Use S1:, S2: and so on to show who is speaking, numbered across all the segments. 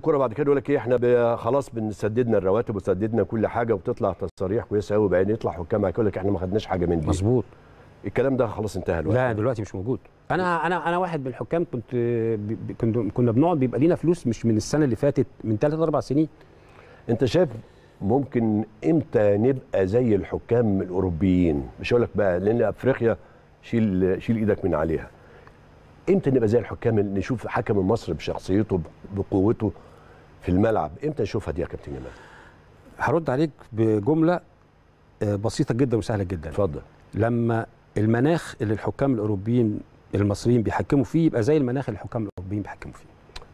S1: الكوره بعد كده يقول لك ايه احنا خلاص سددنا الرواتب وسددنا كل حاجه وبتطلع تصاريح كويسه قوي وبعدين يطلع حكام يقول لك احنا ما خدناش حاجه من دي مظبوط الكلام ده خلاص انتهى الوقت لا دلوقتي مش موجود انا انا انا واحد من الحكام كنت كنا بنقعد بيبقى لينا فلوس مش من السنه اللي فاتت من ثلاث اربع سنين انت شايف ممكن امتى نبقى زي الحكام الاوروبيين مش هقول لك بقى لان افريقيا شيل شيل ايدك من عليها امتى نبقى زي الحكام نشوف حكم مصر بشخصيته بقوته في الملعب امتى نشوفها دي يا كابتن جمال هرد عليك بجمله آه، بسيطه جدا وسهله جدا اتفضل لما المناخ اللي الحكام الاوروبيين المصريين بيحكموا فيه يبقى زي المناخ اللي الحكام الاوروبيين بيحكموا فيه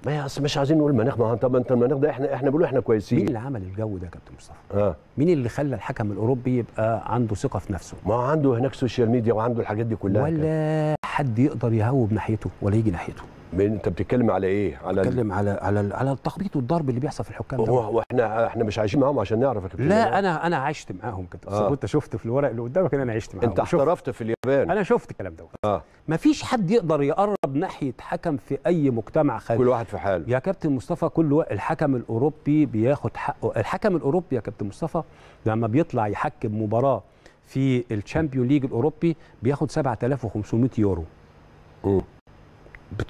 S1: ما هي اصل مش عايزين نقول المناخ ما طب انت المناخ ده احنا احنا بنقول احنا كويسين مين اللي عمل الجو ده يا كابتن مصطفى؟ اه مين اللي خلى الحكم الاوروبي يبقى عنده ثقه في نفسه؟ ما هو عنده هناك سوشيال ميديا وعنده الحاجات دي كلها ولا كده. حد يقدر يهوب ناحيته ولا يجي ناحيته بين انت بتتكلم على ايه على ال... على على على التخبيط والضرب اللي بيحصل في الحكام ده هو احنا احنا مش عايشين معاهم عشان نعرف يا لا انا انا عشت معاهم كده آه. كنت شفت في الورق اللي قدامك انا عشت معاهم انت احترفت في اليابان انا شفت الكلام دوت آه. مفيش حد يقدر يقرب ناحيه حكم في اي مجتمع خارجي كل واحد في حاله يا كابتن مصطفى كل و... الحكم الاوروبي بياخد حقه الحكم الاوروبي يا كابتن مصطفى لما بيطلع يحكم مباراه في الشامبيون ليج الاوروبي بياخد 7500 يورو م.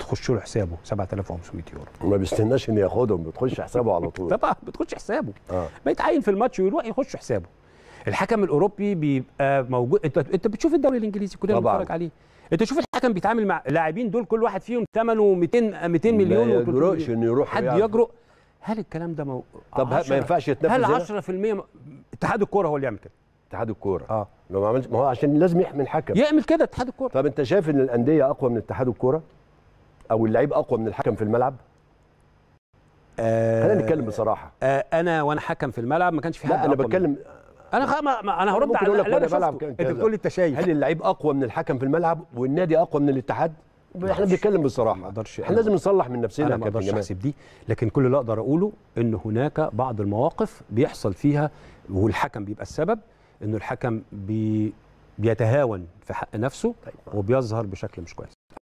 S1: بتخش له حسابه 7500 يورو ما بيستناش ان ياخدهم بتخش حسابه على طول طبعا بتخش حسابه آه. ما يتعين في الماتش ويروح يخش حسابه الحكم الاوروبي بيبقى موجود انت انت بتشوف الدوري الانجليزي كلنا بنتفرج عليه انت شوف الحكم بيتعامل مع اللاعبين دول كل واحد فيهم ثمنه 200 200 مليون ما يجرؤش انه يروح حد يعني. يجرؤ هل الكلام ده مو... طب ما ينفعش يتنفذ هل 10% م... اتحاد الكوره هو اللي يعمل كده اتحاد الكوره اه لو ما عملش ما هو عشان لازم يحمي الحكم يعمل كده اتحاد الكوره طب انت شايف ان الانديه اقوى من اتحاد الكوره او اللعيب اقوى من الحكم في الملعب آه خلينا نتكلم بصراحه آه انا وانا حكم في الملعب ما كانش في حد لا انا بتكلم انا خ... ما... انا هرد على اللي انا بلعب انت بتقول لي شايف هل اللعيب اقوى من الحكم في الملعب والنادي اقوى من الاتحاد احنا بنتكلم بصراحه ما اقدرش احنا لازم نصلح من نفسنا انا ما اقدرش احسب دي لكن كل اللي اقدر اقوله ان هناك بعض المواقف بيحصل فيها والحكم بيبقى السبب انه الحكم بي بيتهاون في حق نفسه طيب. وبيظهر بشكل مش كويس